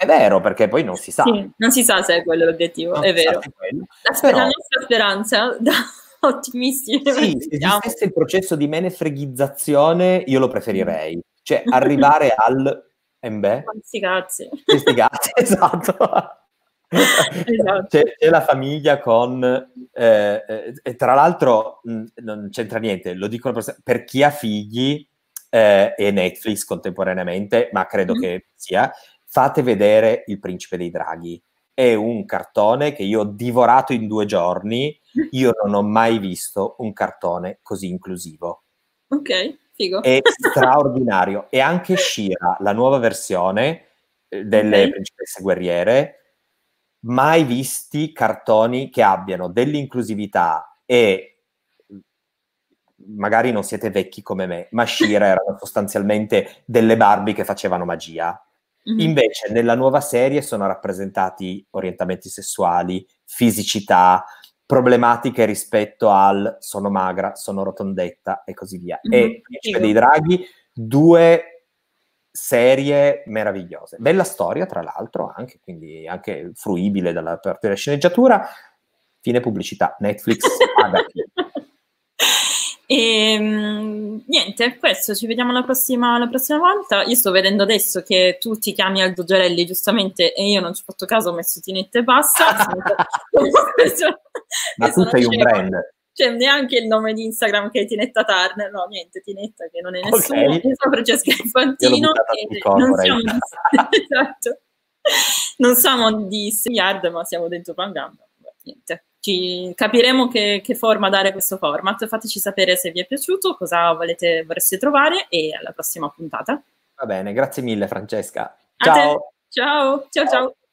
È vero, perché poi non si sa. Sì, non si sa se è quello l'obiettivo, non è vero. La, Però... la, nostra speranza <laughs> da ottimisti. Sì, se esistesse il processo di menefreghizzazione, io lo preferirei. Cioè, <laughs> arrivare al... Embe? Questi cazzi. Questi cazzi, <laughs> esatto. esatto. C'è, c'è, la famiglia con eh, eh, e tra l'altro mh, non c'entra niente lo dicono per, chi ha figli eh, e Netflix contemporaneamente ma credo mm. che sia fate vedere Il principe dei draghi. È un cartone che io ho divorato in due giorni. <laughs> Io non ho mai visto un cartone così inclusivo. Ok, figo. È <laughs> straordinario. e anche Shira, la nuova versione eh, delle okay. principesse guerriere, mai visti cartoni che abbiano dell'inclusività e mm, magari non siete vecchi come me, ma Shira <laughs> erano sostanzialmente delle Barbie che facevano magia. Mm-hmm. Invece nella nuova serie sono rappresentati orientamenti sessuali, fisicità, problematiche rispetto al sono magra, sono rotondetta e così via. Mm-hmm. E dei Draghi, due serie meravigliose. Bella storia, tra l'altro, anche, quindi anche fruibile dalla parte della sceneggiatura. Fine pubblicità, Netflix, <laughs> E ehm, niente, questo, ci vediamo la prossima, la prossima, volta. Io sto vedendo adesso che tu ti chiami Aldo Giorelli, giustamente, e io non ci ho fatto caso, ho messo Tinette e basta. <laughs> <laughs> Ma tu sei un brand. C'è cioè, neanche il nome di Instagram che è Tinetta Turner, no, niente, Tinetta che non è nessuno. Okay. Io sono Francesca Infantino e corpo, non siamo, di... <laughs> esatto. non siamo di Siliard, ma siamo dentro Pangamba. Niente ci capiremo che, che, forma dare questo format. Fateci sapere se vi è piaciuto, cosa volete, vorreste trovare e alla prossima puntata. Va bene, grazie mille Francesca. Ciao, ciao, ciao. ciao. ciao.